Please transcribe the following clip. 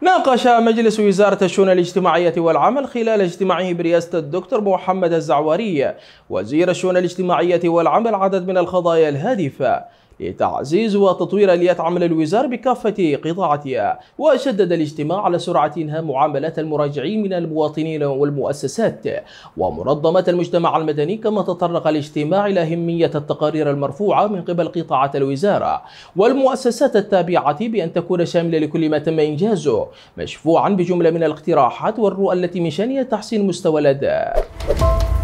ناقش مجلس وزارة الشؤون الاجتماعية والعمل خلال اجتماعه برئاسة الدكتور محمد الزعوري وزير الشؤون الاجتماعية والعمل عدد من القضايا الهادفة لتعزيز وتطوير آليات عمل الوزارة بكافة قطاعاتها وشدد الاجتماع على سرعة إنهاء معاملات المراجعين من المواطنين والمؤسسات ومنظمات المجتمع المدني كما تطرق الاجتماع إلى أهمية التقارير المرفوعة من قبل قطاعات الوزارة والمؤسسات التابعة بأن تكون شاملة لكل ما تم إنجازه مشفوعا بجملة من الاقتراحات والرؤى التي من شأنها تحسين مستوى الأداء